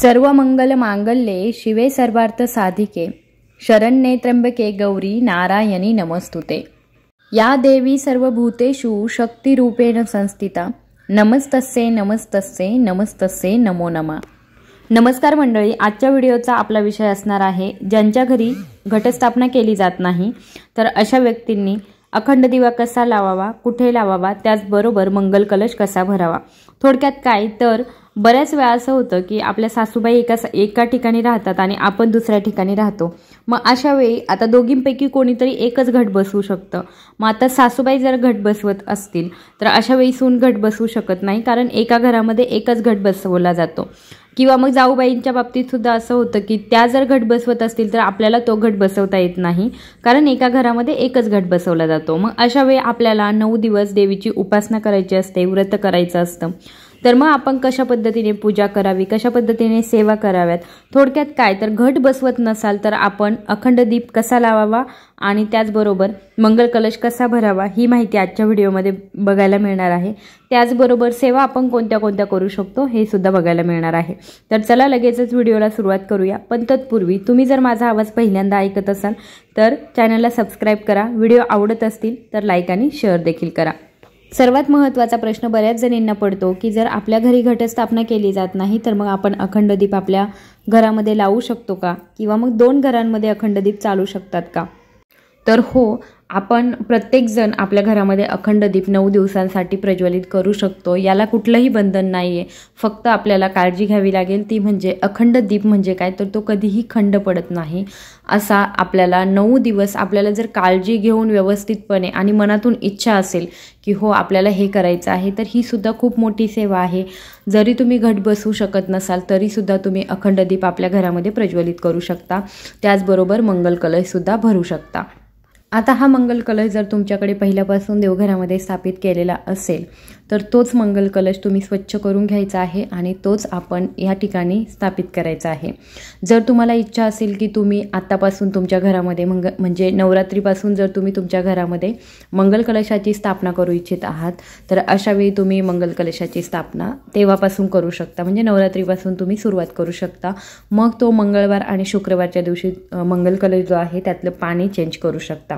सर्व मंगल मांगल्ये शिवे सर्वार्थ साधिके शरण त्र्यंबके गौरी नारायणी नमस्तुते या देवी सर्व भूतेषु शक्तिरूपेण संस्थिता नमस्तस्ये नमस्तस्ये नमस्तस्ये नमो नमा नमस्कार मंडळी आजच्या व्हिडिओचा आपला विषय असणार आहे ज्यांच्या घरी घटस्थापना केली जात नाही तर अशा व्यक्तींनी अखंड दिवा कसा लावावा कुठे लावावा त्याचबरोबर मंगल कलश कसा भरावा थोडक्यात काय तर बऱ्याच वेळा असं होतं की आपल्या सासूबाई एका एका ठिकाणी राहतात आणि आपण दुसऱ्या ठिकाणी राहतो मग अशा वेळी आता दोघींपैकी कोणीतरी एकच घट बसवू शकतं मग आता सासूबाई जर घट बसवत असतील तर अशा वेळी सून घट बसवू शकत नाही कारण एका घरामध्ये एकच घट बसवला जातो किंवा मग जाऊबाईंच्या बाबतीत सुद्धा असं होतं की त्या जर घट बसवत असतील तर आपल्याला तो घट बसवता येत नाही कारण एका घरामध्ये एकच घट बसवला जातो मग अशा वेळी आपल्याला नऊ दिवस देवीची उपासना करायची असते व्रत करायचं असतं तर मग आपण कशा पद्धतीने पूजा करावी कशा पद्धतीने सेवा कराव्यात थोडक्यात काय तर घट बसवत नसाल तर आपण अखंड दीप कसा लावावा आणि त्याचबरोबर मंगल कलश कसा भरावा ही माहिती आजच्या व्हिडिओमध्ये बघायला मिळणार आहे त्याचबरोबर सेवा आपण कोणत्या कोणत्या करू शकतो हे सुद्धा बघायला मिळणार आहे तर चला लगेचच व्हिडिओला सुरुवात करूया पण तत्पूर्वी तुम्ही जर माझा आवाज पहिल्यांदा ऐकत असाल तर चॅनलला सबस्क्राईब करा व्हिडिओ आवडत असतील तर लाईक आणि शेअर देखील करा सर्वात महत्त्वाचा प्रश्न बऱ्याच जणींना पडतो की जर आपल्या घरी घटस्थापना केली जात नाही तर मग आपण अखंड दीप आपल्या घरामध्ये लावू शकतो का किंवा मग दोन घरांमध्ये अखंड दीप चालू शकतात का तर हो आपण प्रत्येकजण आपल्या घरामध्ये अखंड दीप नऊ दिवसांसाठी प्रज्वलित करू शकतो याला कुठलंही बंधन नाही आहे फक्त आपल्याला काळजी घ्यावी लागेल ती म्हणजे अखंड दीप म्हणजे काय तर तो कधीही खंड पडत नाही असा आपल्याला नऊ दिवस आपल्याला जर काळजी घेऊन व्यवस्थितपणे आणि मनातून इच्छा असेल की हो आपल्याला हे करायचं आहे तर ही सुद्धा खूप मोठी सेवा आहे जरी तुम्ही घट बसू शकत नसाल तरीसुद्धा तुम्ही अखंड दीप आपल्या घरामध्ये प्रज्वलित करू शकता त्याचबरोबर मंगल कलशसुद्धा भरू शकता आता हा मंगल कलश जर तुमच्याकडे पहिल्यापासून देवघरामध्ये स्थापित केलेला असेल तर तोच मंगल कलश तुम्ही स्वच्छ करून घ्यायचा आहे आणि तोच आपण या ठिकाणी स्थापित करायचा आहे जर तुम्हाला इच्छा असेल की तुम्ही आत्तापासून तुमच्या घरामध्ये मंग म्हणजे नवरात्रीपासून जर तुम्ही तुमच्या घरामध्ये मंगल कलशाची स्थापना करू इच्छित आहात तर अशावेळी तुम्ही मंगल कलशाची स्थापना तेव्हापासून करू शकता म्हणजे नवरात्रीपासून तुम्ही सुरुवात करू शकता मग तो मंगळवार आणि शुक्रवारच्या दिवशी मंगल कलश जो आहे त्यातलं पाणी चेंज करू शकता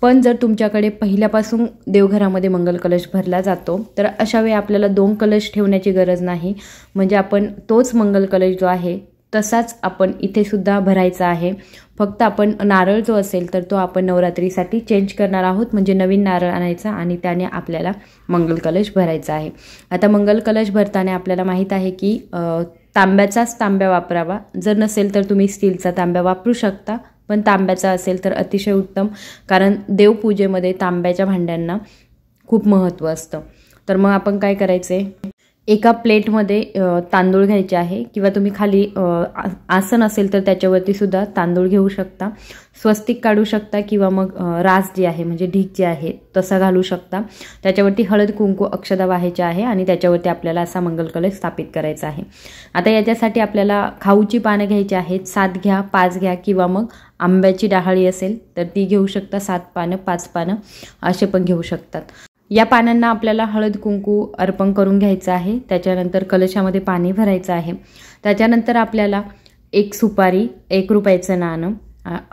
पण जर तुमच्याकडे पहिल्यापासून देवघरामध्ये मंगल कलश भरला जातो तर अशा वेळी आपल्याला दोन कलश ठेवण्याची गरज नाही म्हणजे आपण तोच मंगल कलश जो आहे तसाच आपण इथेसुद्धा भरायचा आहे फक्त आपण नारळ जो असेल तर तो आपण नवरात्रीसाठी चेंज करणार आहोत म्हणजे नवीन नारळ आणायचा आणि त्याने आपल्याला मंगल कलश भरायचा आहे आता मंगल कलश भरताना आपल्याला माहीत आहे की तांब्याचाच तांब्या वापरावा जर नसेल तर तुम्ही स्टीलचा तांब्या वापरू शकता पण तांब्याचा असेल तर अतिशय उत्तम कारण देवपूजेमध्ये तांब्याच्या भांड्यांना खूप महत्त्व असतं तर मग आपण काय करायचे एका प्लेटमध्ये तांदूळ घ्यायचे आहे किंवा तुम्ही खाली आसन असेल तर त्याच्यावरती सुद्धा तांदूळ घेऊ शकता स्वस्तिक काढू शकता किंवा मग रास जे आहे म्हणजे ढीक जे आहे तसा घालू शकता त्याच्यावरती हळद कुंकू अक्षदा व्हायचे आहे आणि त्याच्यावरती आपल्याला असा मंगलकलश स्थापित करायचा आहे आता याच्यासाठी आपल्याला खाऊची पानं घ्यायची आहेत सात घ्या पाच घ्या किंवा मग आंब्याची डहाळी असेल तर ती घेऊ शकता सात पानं पाच पानं असे पण घेऊ शकतात या पानांना आपल्याला हळद कुंकू अर्पण करून घ्यायचं आहे त्याच्यानंतर कलशामध्ये पाणी भरायचं आहे त्याच्यानंतर आपल्याला एक सुपारी एक रुपयाचं नाणं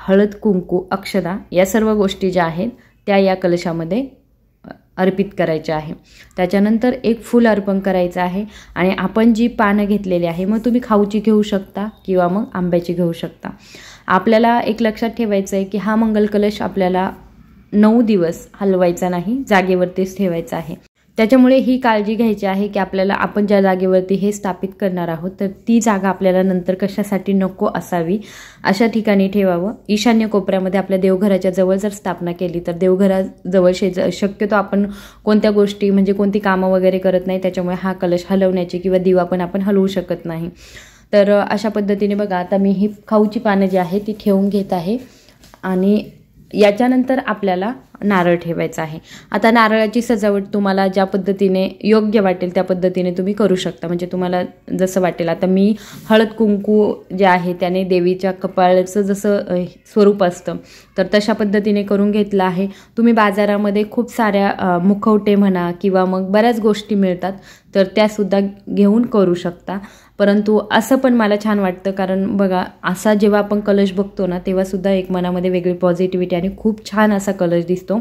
हळद कुंकू अक्षदा या सर्व गोष्टी ज्या आहेत त्या या कलशामध्ये अर्पित करायच्या आहे त्याच्यानंतर एक फूल अर्पण करायचं आहे आणि आपण जी पानं घेतलेली आहे मग तुम्ही खाऊची घेऊ शकता किंवा मग आंब्याची घेऊ शकता आपल्याला एक लक्षात ठेवायचं आहे की हा मंगल कलश आपल्याला नऊ दिवस हलवायचा नाही जागेवरतीच ठेवायचा आहे त्याच्यामुळे ही काळजी घ्यायची आहे की आपल्याला आपण ज्या जागेवरती हे स्थापित करणार आहोत तर ती जागा आपल्याला नंतर कशासाठी नको असावी अशा ठिकाणी ठेवावं ईशान्य कोपऱ्यामध्ये आपल्या देवघराच्या जवळ जर स्थापना केली तर देवघराजवळ शेज शक्यतो आपण कोणत्या गोष्टी म्हणजे कोणती कामं वगैरे करत नाही त्याच्यामुळे हा कलश हलवण्याची किंवा दिवा पण आपण हलवू शकत नाही तर अशा पद्धतीने बघा आता मी ही खाऊची पानं जी आहे ती ठेवून घेत आहे आणि याच्यानंतर आपल्याला नारळ ठेवायचा आहे आता नारळाची सजावट तुम्हाला ज्या पद्धतीने योग्य वाटेल त्या पद्धतीने तुम्ही करू शकता म्हणजे तुम्हाला जसं वाटेल आता मी हळद कुंकू जे आहे त्याने देवीच्या कपाळाचं जसं स्वरूप असतं तर तशा पद्धतीने करून घेतलं आहे तुम्ही बाजारामध्ये खूप साऱ्या मुखवटे म्हणा किंवा मग बऱ्याच गोष्टी मिळतात तर त्यासुद्धा घेऊन करू शकता परंतु असं पण मला छान वाटतं कारण बघा असा जेव्हा आपण कलश बघतो ना तेव्हासुद्धा एक मनामध्ये वेगळी पॉझिटिव्हिटी आणि खूप छान असा कलश दिसतो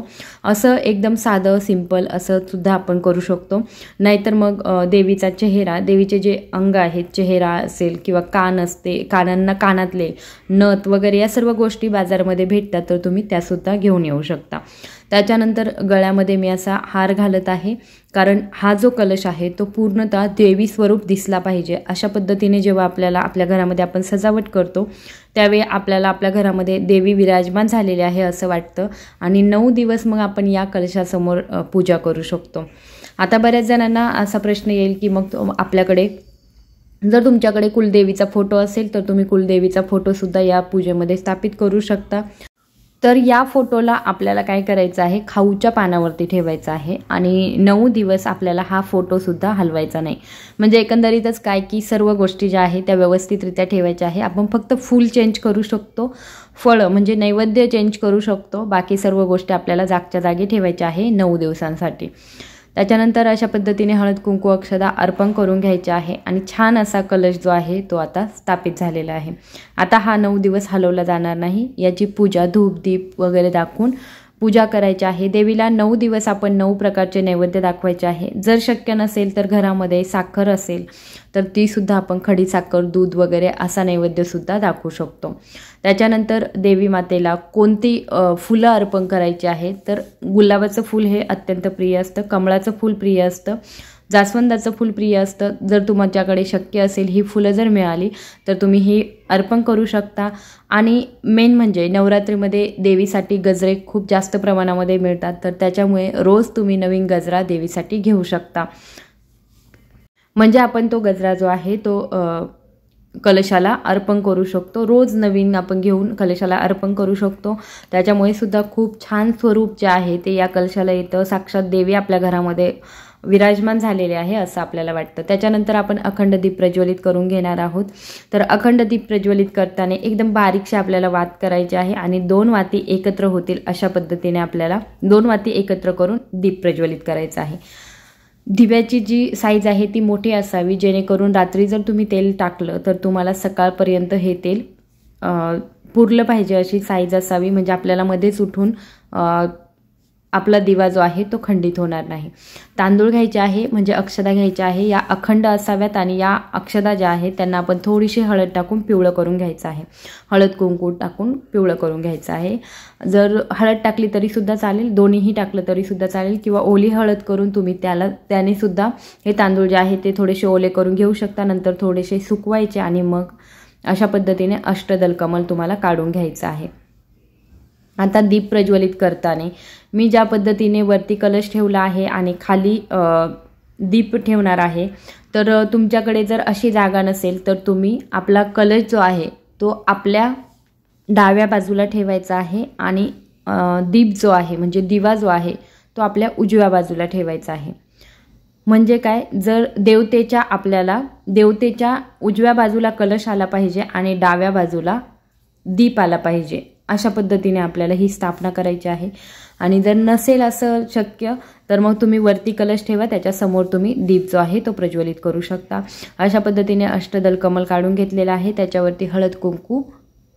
असं एकदम साधं सिंपल असं सुद्धा आपण करू शकतो नाहीतर मग देवीचा चेहरा देवीचे जे अंग आहेत चेहरा असेल किंवा कान असते कानांना कानातले नथ वगैरे या सर्व गोष्टी बाजारामध्ये भेटतात तर तुम्ही त्यासुद्धा घेऊन येऊ शकता त्याच्यानंतर गळ्यामध्ये मी असा हार घालत आहे कारण हा जो कलश आहे तो पूर्णतः देवी स्वरूप दिसला पाहिजे अशा पद्धतीने जेव्हा आपल्याला आपल्या घरामध्ये आपण सजावट करतो त्यावेळी आपल्याला आपल्या घरामध्ये देवी विराजमान झालेली आहे असं वाटतं आणि नऊ दिवस मग आपण या कलशासमोर पूजा करू शकतो आता बऱ्याच जणांना असा प्रश्न येईल की मग आपल्याकडे जर तुमच्याकडे कुलदेवीचा फोटो असेल तर तुम्ही कुलदेवीचा फोटोसुद्धा या पूजेमध्ये स्थापित करू शकता तर या फोटोला आपल्याला काय करायचं आहे खाऊच्या पानावरती ठेवायचं आहे आणि नऊ दिवस आपल्याला हा फोटोसुद्धा हलवायचा नाही म्हणजे एकंदरीतच काय की सर्व गोष्टी ज्या आहेत त्या व्यवस्थितरित्या ठेवायच्या आहे आपण फक्त फूल चेंज करू शकतो फळं म्हणजे नैवेद्य चेंज करू शकतो बाकी सर्व गोष्टी आपल्याला जागच्या जागी ठेवायच्या आहे नऊ दिवसांसाठी त्याच्यानंतर अशा पद्धतीने हळद कुंकू अक्षदा अर्पण करून घ्यायचे आहे आणि छान असा कलश जो आहे तो आता स्थापित झालेला आहे आता हा नऊ दिवस हलवला जाणार नाही याची पूजा धूप दीप वगैरे दाखवून पूजा करायची आहे देवीला नऊ दिवस आपण नऊ प्रकारचे नैवेद्य दाखवायचे आहे जर शक्य नसेल तर घरामध्ये साखर असेल तर तीसुद्धा आपण खडी साखर दूध वगैरे असा नैवेद्यसुद्धा दाखवू शकतो त्याच्यानंतर देवी मातेला कोणती फुलं अर्पण करायची आहेत तर गुलाबाचं फूल हे अत्यंत प्रिय असतं कमळाचं फूल प्रिय असतं जास्वंदाचं फुल प्रिय असतं जर तुमच्याकडे शक्य असेल ही फुलं जर मिळाली तर तुम्ही ही अर्पण करू शकता आणि मेन म्हणजे नवरात्रीमध्ये देवीसाठी गजरे खूप जास्त प्रमाणामध्ये मिळतात तर त्याच्यामुळे रोज तुम्ही नवीन गजरा देवीसाठी घेऊ शकता म्हणजे आपण तो गजरा जो आहे तो कलशाला अर्पण करू शकतो रोज नवीन आपण घेऊन कलशाला अर्पण करू शकतो त्याच्यामुळे सुद्धा खूप छान स्वरूप जे आहे ते या कलशाला येतं साक्षात देवी आपल्या घरामध्ये विराजमान झालेले आहे असं आपल्याला वाटतं त्याच्यानंतर आपण अखंड दीप प्रज्वलित करून घेणार आहोत तर अखंड दीप प्रज्वलित करताना एकदम बारीकशी आपल्याला वात करायची आहे आणि दोन वाती एकत्र होतील अशा पद्धतीने आपल्याला दोन वाती एकत्र करून दीप प्रज्वलित करायचं आहे दिव्याची जी साईज आहे ती मोठी असावी जेणेकरून रात्री जर तुम्ही तेल टाकलं तर तुम्हाला सकाळपर्यंत हे तेल पुरलं पाहिजे अशी साईज असावी म्हणजे आपल्याला मध्येच उठून आपला दिवा जो आहे तो खंडित होणार नाही तांदूळ घ्यायचे आहे म्हणजे अक्षदा घ्यायच्या आहे या अखंड असाव्यात आणि या अक्षदा ज्या आहेत त्यांना आपण थोडीशी हळद टाकून पिवळं करून घ्यायचं आहे हळद कुंकू टाकून पिवळं करून घ्यायचं आहे जर हळद टाकली तरीसुद्धा चालेल दोन्हीही टाकलं तरीसुद्धा चालेल किंवा ओली हळद करून तुम्ही त्याला त्यानेसुद्धा हे तांदूळ जे आहे ते थोडेसे ओले करून घेऊ शकता नंतर थोडेसे सुकवायचे आणि मग अशा पद्धतीने अष्टदल कमल तुम्हाला काढून घ्यायचं आहे आता दीप प्रज्वलित करताना मी ज्या पद्धतीने वरती कलश ठेवला आहे आणि खाली दीप ठेवणार आहे तर तुमच्याकडे जर अशी जागा नसेल तर तुम्ही आपला कलश जो आहे तो आपल्या डाव्या बाजूला ठेवायचा आहे आणि दीप जो आहे म्हणजे दिवा जो आहे तो आपल्या उजव्या बाजूला ठेवायचा आहे म्हणजे काय जर देवतेच्या आपल्याला देवतेच्या उजव्या बाजूला कलश आला पाहिजे आणि डाव्या बाजूला दीप आला पाहिजे अशा पद्धतीने आपल्याला ही स्थापना करायची आहे आणि जर नसेल असं शक्य तर मग तुम्ही वरती कलश ठेवा त्याच्यासमोर तुम्ही दीप जो आहे तो प्रज्वलित करू शकता अशा पद्धतीने अष्टदल कमल काढून घेतलेला आहे त्याच्यावरती हळद कुंकू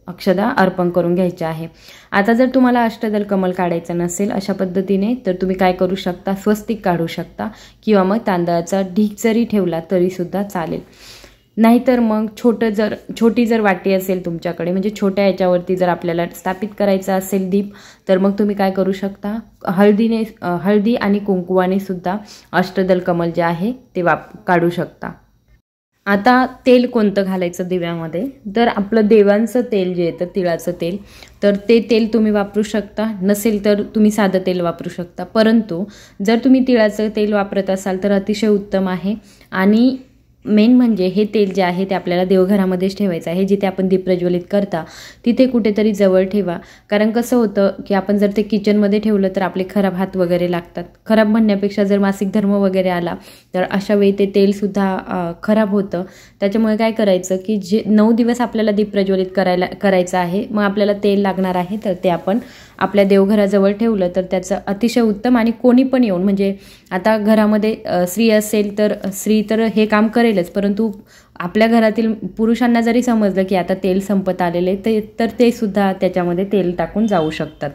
अक्षदा अर्पण करून घ्यायचे आहे आता जर तुम्हाला अष्टदल कमल काढायचं नसेल अशा पद्धतीने तर तुम्ही काय करू शकता स्वस्तिक काढू शकता किंवा मग तांदळाचा ढीक जरी ठेवला तरीसुद्धा चालेल नाहीतर मग छोटं जर छोटी जर वाटी असेल तुमच्याकडे म्हणजे छोट्या याच्यावरती जर आपल्याला स्थापित करायचं असेल दीप तर मग तुम्ही काय करू शकता हळदीने हळदी आणि कुंकुवाने सुद्धा अष्टदल कमल जे आहे ते वाप काढू शकता आता तेल कोणतं घालायचं दिव्यामध्ये तर आपलं देवांचं तेल जे येतं तिळाचं तेल तर ते तेल तुम्ही वापरू शकता नसेल तर तुम्ही साधं तेल वापरू शकता परंतु जर तुम्ही तिळाचं तेल वापरत असाल तर अतिशय उत्तम आहे आणि मेन म्हणजे हे तेल जे आहे ते आपल्याला देवघरामध्येच ठेवायचं आहे जिथे आपण दीप प्रज्वलित करता तिथे कुठेतरी जवळ ठेवा कारण कसं होतं की आपण जर ते किचनमध्ये ठेवलं तर आपले खराब हात वगैरे लागतात खराब म्हणण्यापेक्षा जर मासिक धर्म वगैरे आला तर अशा वेळी ते तेलसुद्धा खराब होतं त्याच्यामुळे काय करायचं की जे नऊ दिवस आपल्याला दीप प्रज्वलित करायला करायचं आहे मग आपल्याला तेल लागणार आहे तर ते आपण आपल्या देवघराजवळ ठेवलं तर त्याचं अतिशय उत्तम आणि कोणी पण येऊन म्हणजे आता घरामध्ये स्त्री असेल तर स्त्री तर हे काम करेलच परंतु आपल्या घरातील पुरुषांना जरी समजलं की आता तेल संपत आलेले ते तर ते सुद्धा त्याच्यामध्ये तेल टाकून जाऊ शकतात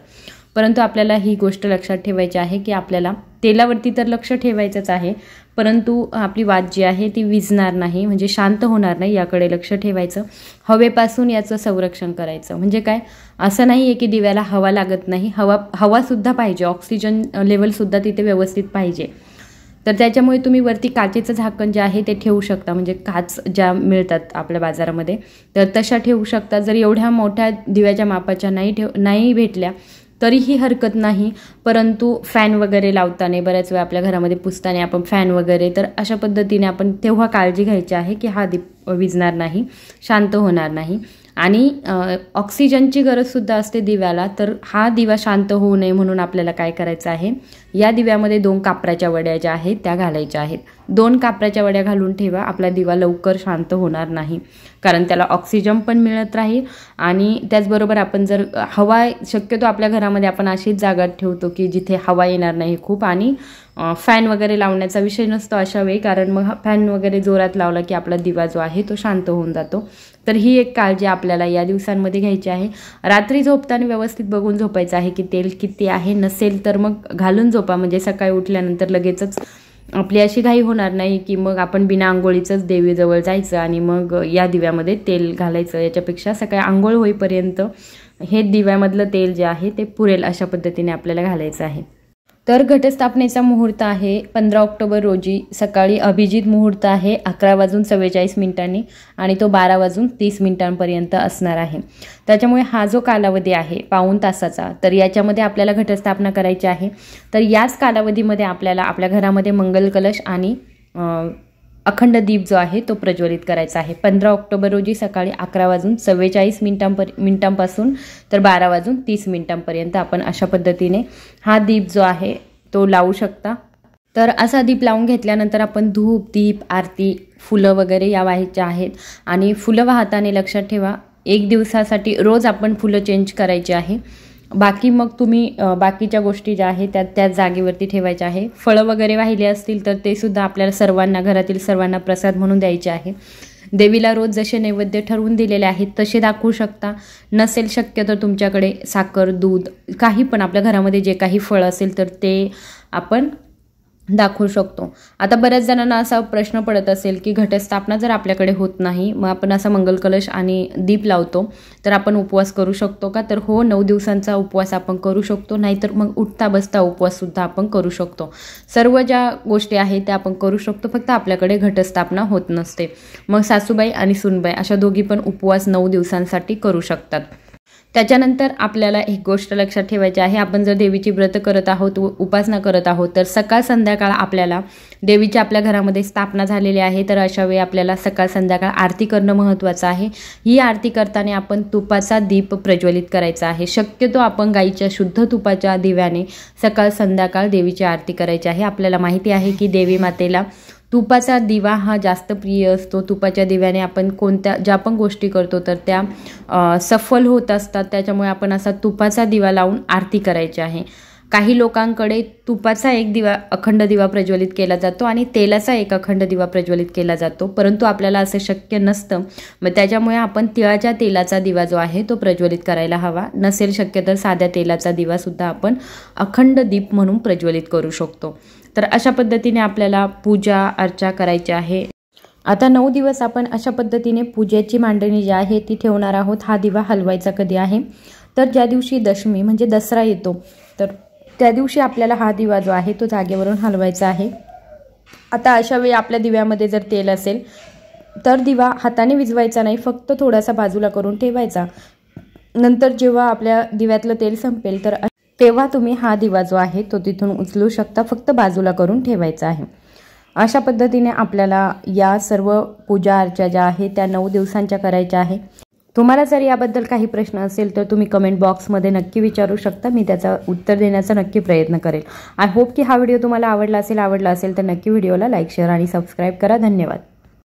परंतु आपल्याला ही गोष्ट लक्षात ठेवायची आहे की आपल्याला तेलावरती तर लक्ष ठेवायचंच आहे परंतु आपली वाद जी आहे ती विजणार नाही म्हणजे शांत होणार नाही याकडे लक्ष ठेवायचं हवेपासून याचं संरक्षण करायचं म्हणजे काय असं नाही आहे की दिव्याला हवा लागत नाही हवा हवासुद्धा पाहिजे ऑक्सिजन लेवलसुद्धा तिथे व्यवस्थित पाहिजे तर त्याच्यामुळे तुम्ही वरती काचेचं झाकण जे आहे ते ठेवू शकता म्हणजे काच ज्या मिळतात आपल्या बाजारामध्ये तर तशा ठेवू शकता जर एवढ्या मोठ्या दिव्याच्या मापाच्या नाही ठेव नाही भेटल्या तरीही हरकत नाही परंतु फॅन वगैरे लावताना बऱ्याच वेळा आपल्या घरामध्ये पुसताना आपण फॅन वगैरे तर अशा पद्धतीने आपण तेव्हा काळजी घ्यायची आहे की हा दीप विजणार नाही शांत होणार नाही आणि ऑक्सिजनची गरजसुद्धा असते दिव्याला तर हा दिवा शांत होऊ नये म्हणून आपल्याला काय करायचं आहे या दिव्यामध्ये दोन कापऱ्याच्या वड्या ज्या आहेत त्या घालायच्या आहेत दोन कापऱ्याच्या वड्या घालून ठेवा आपला दिवा लवकर शांत होणार नाही कारण त्याला ऑक्सिजन पण मिळत राहील आणि त्याचबरोबर आपण जर हवा शक्यतो आपल्या घरामध्ये आपण अशीच जागा ठेवतो की जिथे हवा येणार नाही खूप आणि फॅन वगैरे लावण्याचा विषय नसतो अशा वेळी कारण मग फॅन वगैरे जोरात लावला की आपला दिवा जो आहे तो शांत होऊन जातो तर ही एक काळजी आपल्याला या दिवसांमध्ये घ्यायची आहे रात्री झोपताना व्यवस्थित बघून झोपायचं आहे की तेल किती आहे नसेल तर मग घालून झोपा म्हणजे सकाळी उठल्यानंतर लगेचच आपली अशी घाई होणार नाही की मग आपण बिना आंघोळीचंच देवीजवळ जायचं आणि मग या दिव्यामध्ये तेल घालायचं याच्यापेक्षा सकाळी आंघोळ होईपर्यंत हे दिव्यामधलं तेल जे आहे ते पुरेल अशा पद्धतीने आपल्याला घालायचं आहे तर घटस्थापनेचा मुहूर्त आहे पंधरा ऑक्टोबर रोजी सकाळी अभिजित मुहूर्त आहे अकरा वाजून चव्वेचाळीस मिनिटांनी आणि तो बारा वाजून तीस मिनिटांपर्यंत असणार आहे त्याच्यामुळे हा जो कालावधी आहे पाऊन तासाचा तर याच्यामध्ये आपल्याला घटस्थापना करायची आहे तर याच कालावधीमध्ये आपल्याला आपल्या घरामध्ये मंगल कलश आणि अखंड दीप जो आहे तो प्रज्वलित करायचा आहे पंधरा ऑक्टोबर रोजी सकाळी अकरा वाजून चव्वेचाळीस मिनिटांपर् मिनिटांपासून तर बारा वाजून तीस मिनिटांपर्यंत आपण अशा पद्धतीने हा दीप जो आहे तो लावू शकता तर असा दीप लावून घेतल्यानंतर आपण धूप दीप आरती फुलं वगैरे या व्हायच्या आहेत आणि फुलं वाहताने लक्षात ठेवा एक दिवसासाठी रोज आपण फुलं चेंज करायची आहे बाकी मग तुम्ही बाकीच्या गोष्टी ज्या आहेत त्या त्याच जागेवरती ठेवायच्या आहे फळं वगैरे वाहिले असतील तर ते सुद्धा आपल्याला सर्वांना घरातील सर्वांना प्रसाद म्हणून द्यायचे आहे देवीला रोज जसे नैवेद्य ठरवून दिलेले आहेत तसे दाखवू शकता नसेल शक्य तर तुमच्याकडे साखर दूध काही पण आपल्या घरामध्ये जे काही फळं असेल तर ते आपण दाखवू शकतो आता बऱ्याच जणांना असा प्रश्न पडत असेल की घटस्थापना जर आपल्याकडे होत नाही मग आपण असा मंगल कलश आणि दीप लावतो तर आपण उपवास करू शकतो का तर हो नऊ दिवसांचा उपवास आपण करू शकतो नाहीतर मग उठता बसता उपवाससुद्धा आपण करू शकतो सर्व ज्या गोष्टी आहेत त्या आपण करू शकतो फक्त आपल्याकडे घटस्थापना होत नसते मग सासूबाई आणि सुनबाई अशा दोघी पण उपवास नऊ दिवसांसाठी करू शकतात त्याच्यानंतर आपल्याला एक गोष्ट लक्षात ठेवायची आहे आपण जर देवीची व्रत करत आहोत उपासना करत आहोत तर सकाळ संध्याकाळ आपल्याला देवीची आपल्या घरामध्ये स्थापना झालेली आहे तर अशा वेळी आपल्याला सकाळ संध्याकाळ आरती करणं महत्त्वाचं आहे ही आरती करताना आपण तुपाचा दीप प्रज्वलित करायचा आहे शक्यतो आपण गाईच्या शुद्ध तुपाच्या दिव्याने सकाळ संध्याकाळ देवीची आरती करायची आहे आपल्याला माहिती आहे की देवी मातेला तुपाचा दिवा हा जास्त प्रिय असतो तुपाच्या दिव्याने आपण कोणत्या ज्या पण गोष्टी करतो तर त्या सफल होत असतात त्याच्यामुळे आपण असा तुपाचा दिवा लावून आरती करायची आहे काही लोकांकडे तुपाचा एक दिवा अखंड दिवा प्रज्वलित केला जातो आणि तेलाचा एक अखंड दिवा प्रज्वलित केला जातो परंतु आपल्याला असं शक्य नसतं मग त्याच्यामुळे आपण तिळाच्या तेलाचा दिवा जो आहे तो प्रज्वलित करायला हवा नसेल शक्य तर साध्या तेलाचा दिवासुद्धा आपण अखंड दीप म्हणून प्रज्वलित करू शकतो तर अशा पद्धतीने आपल्याला पूजा अर्चा करायची आहे आता नऊ दिवस आपण अशा पद्धतीने पूजेची मांडणी जी आहे ती ठेवणार आहोत हा दिवा हलवायचा कधी आहे तर ज्या दिवशी दशमी म्हणजे दसरा येतो तर त्या दिवशी आपल्याला हा दिवा जो आहे तो जागेवरून हलवायचा आहे आता अशा वेळी आपल्या दिव्यामध्ये जर तेल असेल तर दिवा हाताने विजवायचा नाही फक्त थोडासा बाजूला करून ठेवायचा नंतर जेव्हा आपल्या दिव्यातलं तेल संपेल तर तेव्हा तुम्ही हा दिवा जो आहे तो तिथून उचलू शकता फक्त बाजूला करून ठेवायचा आहे अशा पद्धतीने आपल्याला या सर्व पूजा अर्चा ज्या आहेत त्या नऊ दिवसांच्या करायच्या आहे तुम्हाला जर याबद्दल काही प्रश्न असेल तर तुम्ही कमेंट बॉक्समध्ये नक्की विचारू शकता मी त्याचा उत्तर देण्याचा नक्की प्रयत्न करेल आय होप की हा व्हिडिओ तुम्हाला आवडला असेल आवडला असेल तर नक्की व्हिडिओला लाईक शेअर आणि सबस्क्राईब करा धन्यवाद